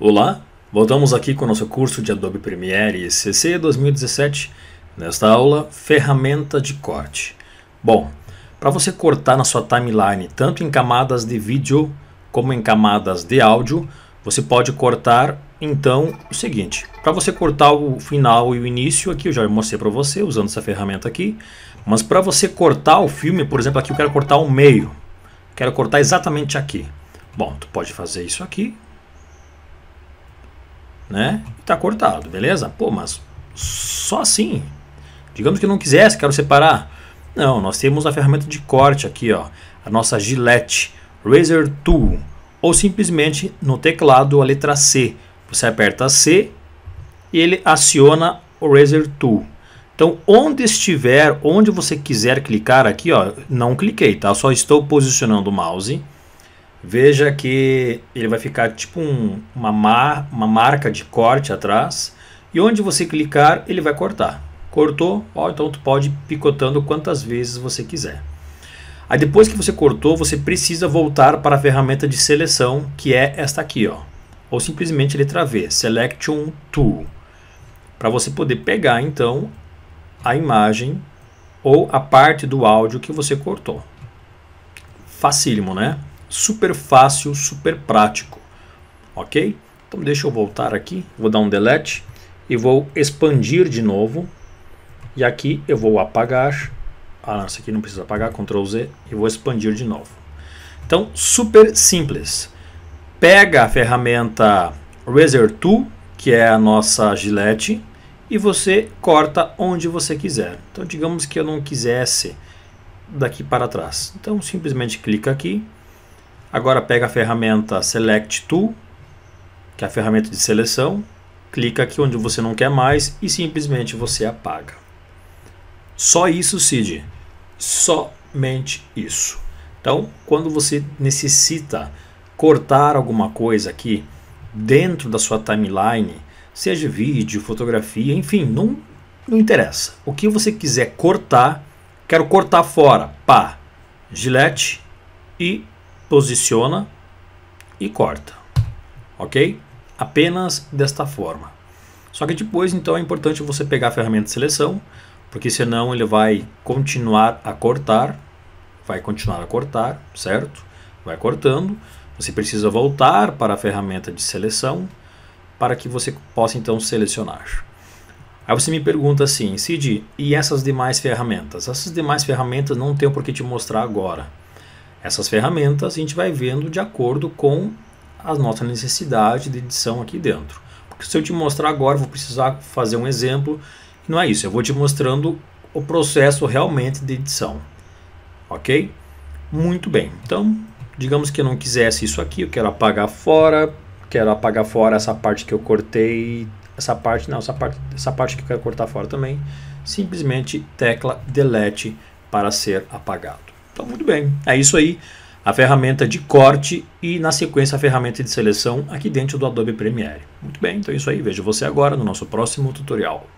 Olá, voltamos aqui com o nosso curso de Adobe Premiere CC 2017, nesta aula Ferramenta de Corte. Bom, para você cortar na sua timeline, tanto em camadas de vídeo como em camadas de áudio, você pode cortar então o seguinte, para você cortar o final e o início aqui, eu já mostrei para você usando essa ferramenta aqui, mas para você cortar o filme, por exemplo aqui eu quero cortar o meio, quero cortar exatamente aqui. Bom, tu pode fazer isso aqui, né? Tá cortado, beleza? Pô, mas só assim. Digamos que eu não quisesse, quero separar. Não, nós temos a ferramenta de corte aqui, ó, a nossa Gillette Razor Tool, ou simplesmente no teclado a letra C. Você aperta C e ele aciona o Razor Tool. Então, onde estiver, onde você quiser clicar aqui, ó, não cliquei, tá? Só estou posicionando o mouse. Veja que ele vai ficar tipo um, uma, mar, uma marca de corte atrás e onde você clicar ele vai cortar. Cortou, ó, então tu pode ir picotando quantas vezes você quiser. Aí depois que você cortou, você precisa voltar para a ferramenta de seleção, que é esta aqui, ó. Ou simplesmente letra V, Selection Tool. Para você poder pegar então a imagem ou a parte do áudio que você cortou. Facílimo, né? super fácil, super prático, ok? Então deixa eu voltar aqui, vou dar um delete e vou expandir de novo. E aqui eu vou apagar, ah não, isso aqui não precisa apagar, Ctrl Z e vou expandir de novo. Então super simples. Pega a ferramenta Razor Tool, que é a nossa gilete, e você corta onde você quiser. Então digamos que eu não quisesse daqui para trás. Então simplesmente clica aqui Agora pega a ferramenta Select Tool, que é a ferramenta de seleção, clica aqui onde você não quer mais e simplesmente você apaga. Só isso, Cid. Somente isso. Então, quando você necessita cortar alguma coisa aqui dentro da sua timeline, seja vídeo, fotografia, enfim, não, não interessa. O que você quiser cortar, quero cortar fora, pá, gilete e posiciona e corta, ok? Apenas desta forma. Só que depois, então, é importante você pegar a ferramenta de seleção, porque senão ele vai continuar a cortar, vai continuar a cortar, certo? Vai cortando. Você precisa voltar para a ferramenta de seleção para que você possa então selecionar. Aí você me pergunta assim, Cid, e essas demais ferramentas? Essas demais ferramentas não tenho por que te mostrar agora. Essas ferramentas a gente vai vendo de acordo com a nossa necessidade de edição aqui dentro. Porque se eu te mostrar agora, vou precisar fazer um exemplo. Não é isso, eu vou te mostrando o processo realmente de edição. Ok? Muito bem. Então, digamos que eu não quisesse isso aqui, eu quero apagar fora, quero apagar fora essa parte que eu cortei, essa parte não, essa parte, essa parte que eu quero cortar fora também. Simplesmente tecla delete para ser apagado. Então, muito bem. É isso aí. A ferramenta de corte e, na sequência, a ferramenta de seleção aqui dentro do Adobe Premiere. Muito bem, então é isso aí. Vejo você agora no nosso próximo tutorial.